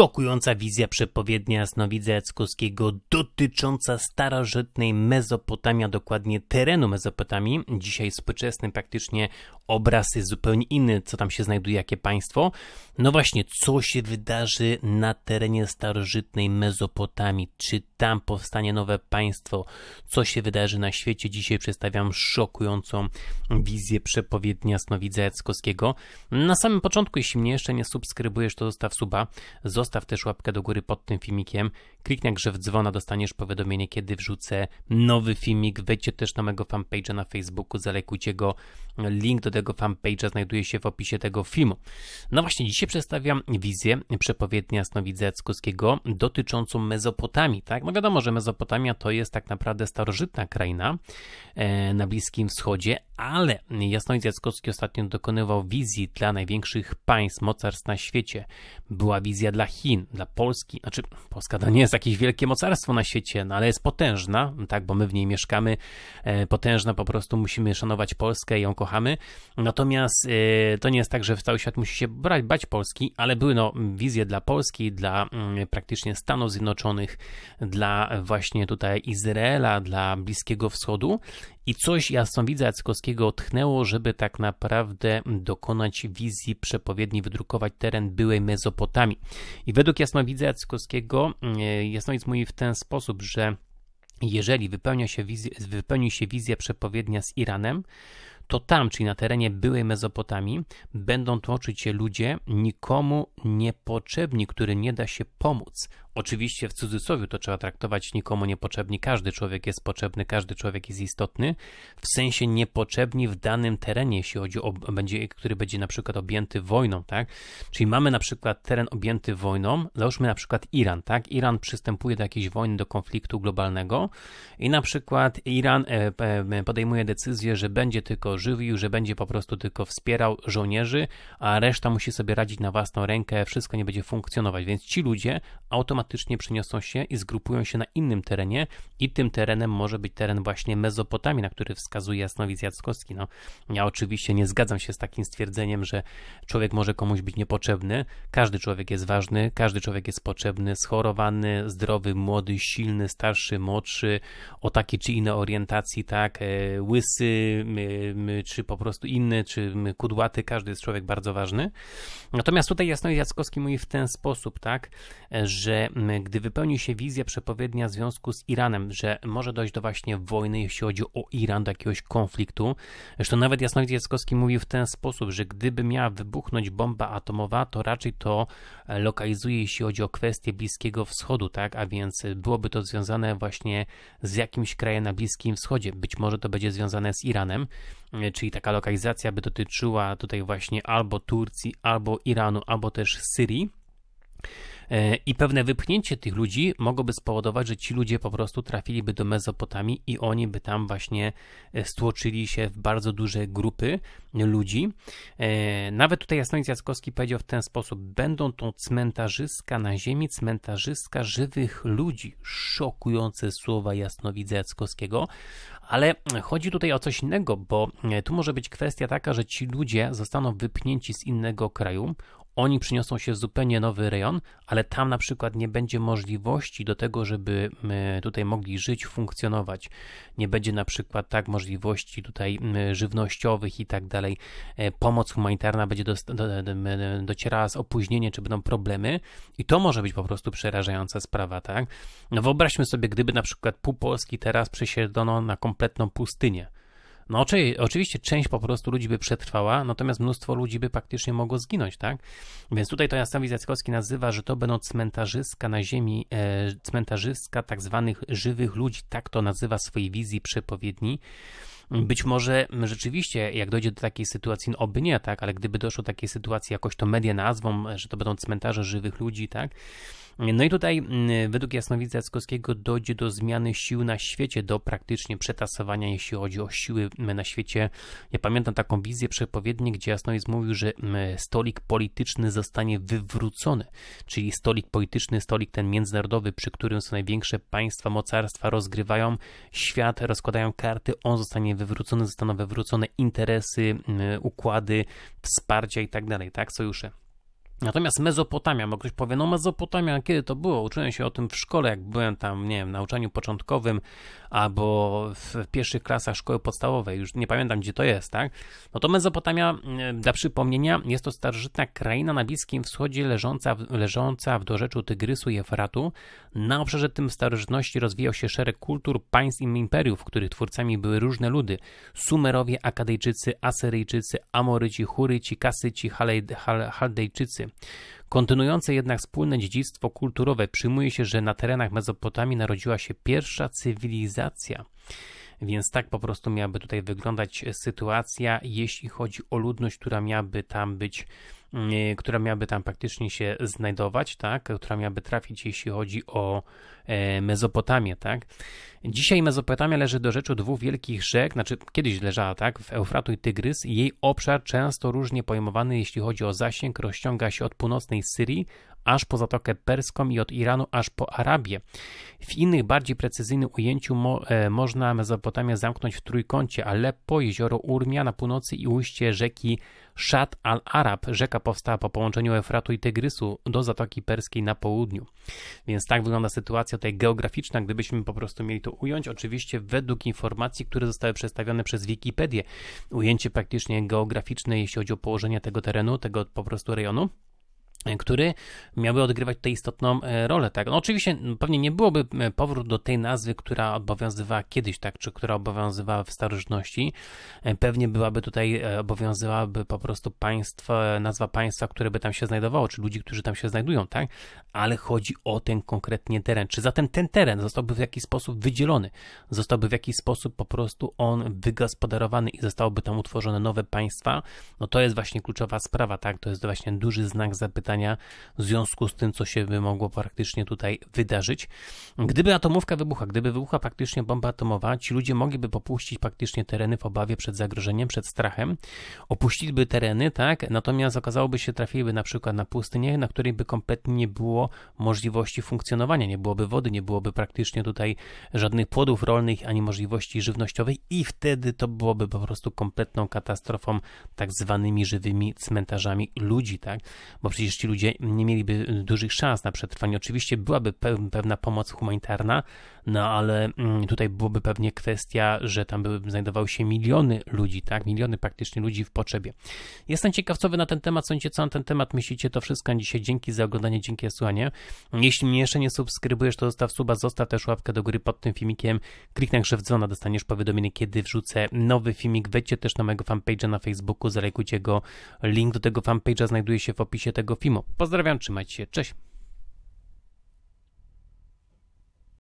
szokująca wizja przepowiednia jasnowidza Jackowskiego dotycząca starożytnej a dokładnie terenu Mezopotamii. Dzisiaj współczesny praktycznie obraz jest zupełnie inny, co tam się znajduje, jakie państwo. No właśnie, co się wydarzy na terenie starożytnej Mezopotamii? Czy tam powstanie nowe państwo? Co się wydarzy na świecie? Dzisiaj przedstawiam szokującą wizję przepowiednia jasnowidza Jackowskiego. Na samym początku, jeśli mnie jeszcze nie subskrybujesz, to zostaw suba. Zostaw Zostaw też łapkę do góry pod tym filmikiem. Kliknij grze w dzwona, dostaniesz powiadomienie, kiedy wrzucę nowy filmik. Wejdźcie też na mojego fanpage'a na Facebooku, zalekujcie go. Link do tego fanpage'a znajduje się w opisie tego filmu. No właśnie, dzisiaj przedstawiam wizję przepowiedni jasnowidza Jackowskiego dotyczącą Mezopotamii, tak? No wiadomo, że Mezopotamia to jest tak naprawdę starożytna kraina e, na Bliskim Wschodzie, ale jasnowidz Jackowski ostatnio dokonywał wizji dla największych państw, mocarstw na świecie. Była wizja dla Chin, dla Polski, znaczy Polska to nie jest jakieś wielkie mocarstwo na świecie, no ale jest potężna, tak, bo my w niej mieszkamy, e, potężna po prostu, musimy szanować Polskę i ją kochamy, natomiast e, to nie jest tak, że cały świat musi się brać, bać Polski, ale były no wizje dla Polski, dla mm, praktycznie Stanów Zjednoczonych, dla właśnie tutaj Izraela, dla Bliskiego Wschodu i coś jasnowidza Jackowskiego tchnęło, żeby tak naprawdę dokonać wizji przepowiedni, wydrukować teren byłej Mezopotamii. I według jasnowidza Jackowskiego, mm, jasnowidz mówi w ten sposób, że jeżeli wypełnia się wypełni się wizja przepowiednia z Iranem, to tam, czyli na terenie byłej Mezopotamii, będą toczyć się ludzie nikomu niepotrzebni, który nie da się pomóc. Oczywiście w cudzysłowie to trzeba traktować nikomu niepotrzebni. Każdy człowiek jest potrzebny, każdy człowiek jest istotny, w sensie niepotrzebni w danym terenie, jeśli chodzi o, będzie, który będzie na przykład objęty wojną, tak? Czyli mamy na przykład teren objęty wojną, załóżmy na przykład Iran, tak? Iran przystępuje do jakiejś wojny, do konfliktu globalnego i na przykład Iran e, e, podejmuje decyzję, że będzie tylko żywi, że będzie po prostu tylko wspierał żołnierzy, a reszta musi sobie radzić na własną rękę, wszystko nie będzie funkcjonować. Więc ci ludzie automatycznie przeniosą się i zgrupują się na innym terenie i tym terenem może być teren właśnie Mezopotamii, na który wskazuje Jasnowidz Jackowski. No, ja oczywiście nie zgadzam się z takim stwierdzeniem, że człowiek może komuś być niepotrzebny. Każdy człowiek jest ważny, każdy człowiek jest potrzebny, schorowany, zdrowy, młody, silny, starszy, młodszy, o takie czy inne orientacji, tak, e, łysy, czy po prostu inny, czy kudłaty, każdy jest człowiek bardzo ważny. Natomiast tutaj Jasnowidz Jackowski mówi w ten sposób, tak, że że gdy wypełni się wizja przepowiednia związku z Iranem, że może dojść do właśnie wojny, jeśli chodzi o Iran, do jakiegoś konfliktu. Zresztą nawet Jasnowiec Jackowski mówił w ten sposób, że gdyby miała wybuchnąć bomba atomowa, to raczej to lokalizuje, jeśli chodzi o kwestie Bliskiego Wschodu, tak? A więc byłoby to związane właśnie z jakimś krajem na Bliskim Wschodzie. Być może to będzie związane z Iranem, e, czyli taka lokalizacja by dotyczyła tutaj właśnie albo Turcji, albo Iranu, albo też Syrii. E, I pewne wypchnięcie tych ludzi mogłoby spowodować, że ci ludzie po prostu trafiliby do Mezopotamii i oni by tam właśnie e, stłoczyli się w bardzo duże grupy ludzi. E, nawet tutaj Jasnowic Jackowski powiedział w ten sposób: Będą to cmentarzyska na ziemi, cmentarzyska żywych ludzi. Szokujące słowa Jasnowidza Jackowskiego, ale chodzi tutaj o coś innego, bo tu może być kwestia taka, że ci ludzie zostaną wypchnięci z innego kraju, oni przyniosą się w zupełnie nowy rejon, ale tam na przykład nie będzie możliwości do tego, żeby e, tutaj mogli żyć, funkcjonować. Nie będzie na przykład tak możliwości tutaj żywnościowych i tak dalej. E, pomoc humanitarna będzie do, do, docierała z opóźnieniem, czy będą problemy i to może być po prostu przerażająca sprawa, tak? No wyobraźmy sobie, gdyby na przykład pół Polski teraz przesiedlono na kompletną pustynię no oczywiście część po prostu ludzi by przetrwała, natomiast mnóstwo ludzi by praktycznie mogło zginąć, tak? Więc tutaj to Jasnowidz Jackowski nazywa, że to będą cmentarzyska na ziemi, e, cmentarzyska tak zwanych żywych ludzi, tak to nazywa swojej wizji przepowiedni. Być może rzeczywiście, jak dojdzie do takiej sytuacji, no oby nie, tak, ale gdyby doszło do takiej sytuacji, jakoś to media nazwą, że to będą cmentarze żywych ludzi, tak, no i tutaj mm, według Jasnowidza Jackowskiego dojdzie do zmiany sił na świecie, do praktycznie przetasowania, jeśli chodzi o siły mm, na świecie. Ja pamiętam taką wizję przepowiedni, gdzie Jasnowidz mówił, że mm, stolik polityczny zostanie wywrócony, czyli stolik polityczny, stolik ten międzynarodowy, przy którym są największe państwa, mocarstwa, rozgrywają świat, rozkładają karty, on zostanie wywrócony, zostaną wywrócone interesy, układy, wsparcia i tak dalej, tak, sojusze. Natomiast Mezopotamia, bo ktoś powie, no Mezopotamia, kiedy to było? Uczyłem się o tym w szkole, jak byłem tam, nie wiem, na uczeniu początkowym albo w pierwszych klasach szkoły podstawowej, już nie pamiętam gdzie to jest, tak? No to Mezopotamia, e, dla przypomnienia, jest to starożytna kraina na Bliskim Wschodzie leżąca, leżąca w dorzeczu Tygrysu i Efratu. Na obszarze tym starożytności rozwijał się szereg kultur, państw i imperiów, których twórcami były różne ludy. Sumerowie, Akadejczycy, Asyryjczycy, Amoryci, Huryci, Kasyci, Haldejczycy. Kontynuujące jednak wspólne dziedzictwo kulturowe przyjmuje się, że na terenach Mezopotamii narodziła się pierwsza cywilizacja. Więc tak po prostu miałaby tutaj wyglądać sytuacja, jeśli chodzi o ludność, która miałaby tam być Y, która miałaby tam praktycznie się znajdować, tak, która miałaby trafić, jeśli chodzi o e, Mezopotamię, tak. Dzisiaj Mezopotamia leży do rzeczy dwóch wielkich rzek, znaczy kiedyś leżała, tak, w Eufratu i Tygrys. Jej obszar często różnie pojmowany, jeśli chodzi o zasięg, rozciąga się od północnej Syrii aż po Zatokę Perską i od Iranu aż po Arabię. W innych, bardziej precyzyjnym ujęciu mo, e, można Mezopotamię zamknąć w trójkącie Aleppo, jezioro Urmia na północy i ujście rzeki Szat al-Arab. Rzeka powstała po połączeniu Efratu i Tygrysu do Zatoki Perskiej na południu. Więc tak wygląda sytuacja tutaj geograficzna, gdybyśmy po prostu mieli to ująć. Oczywiście według informacji, które zostały przedstawione przez Wikipedię. Ujęcie praktycznie geograficzne, jeśli chodzi o położenie tego terenu, tego po prostu rejonu który miałby odgrywać tutaj istotną e, rolę, tak. No oczywiście pewnie nie byłoby powrót do tej nazwy, która obowiązywała kiedyś, tak, czy która obowiązywała w starożytności. E, pewnie byłaby tutaj, e, obowiązywałaby po prostu państwo, nazwa państwa, które by tam się znajdowało, czy ludzi, którzy tam się znajdują, tak. Ale chodzi o ten konkretnie teren. Czy zatem ten teren zostałby w jakiś sposób wydzielony? Zostałby w jakiś sposób po prostu on wygospodarowany i zostałoby tam utworzone nowe państwa? No to jest właśnie kluczowa sprawa, tak. To jest właśnie duży znak zapytania pytania w związku z tym, co się by mogło praktycznie tutaj wydarzyć. Gdyby atomówka wybuchła, gdyby wybuchła praktycznie bomba atomowa, ci ludzie mogliby popuścić praktycznie tereny w obawie przed zagrożeniem, przed strachem, opuściliby tereny, tak, natomiast okazałoby się, trafiłyby na przykład na pustynię, na której by kompletnie nie było możliwości funkcjonowania, nie byłoby wody, nie byłoby praktycznie tutaj żadnych płodów rolnych, ani możliwości żywnościowej i wtedy to byłoby po prostu kompletną katastrofą, tak zwanymi żywymi cmentarzami ludzi, tak, bo przecież ci ludzie nie mieliby y, dużych szans na przetrwanie. Oczywiście byłaby pewna pomoc humanitarna, no ale mm, tutaj byłoby pewnie kwestia, że tam by znajdowały się miliony ludzi, tak? Miliony praktycznie ludzi w potrzebie. Jestem ciekawcowy na ten temat, sądzicie co na ten temat myślicie, to wszystko dzisiaj. Dzięki za oglądanie, dzięki za słuchanie. Jeśli mnie jeszcze nie subskrybujesz, to zostaw suba, zostaw też łapkę do góry pod tym filmikiem, kliknij krzew dzwona, dostaniesz powiadomienie, kiedy wrzucę nowy filmik. Wejdźcie też na mojego fanpage'a na Facebooku, zalejkujcie go. Link do tego fanpage'a znajduje się w opisie tego filmu. Timo. Pozdrawiam, trzymajcie się, cześć.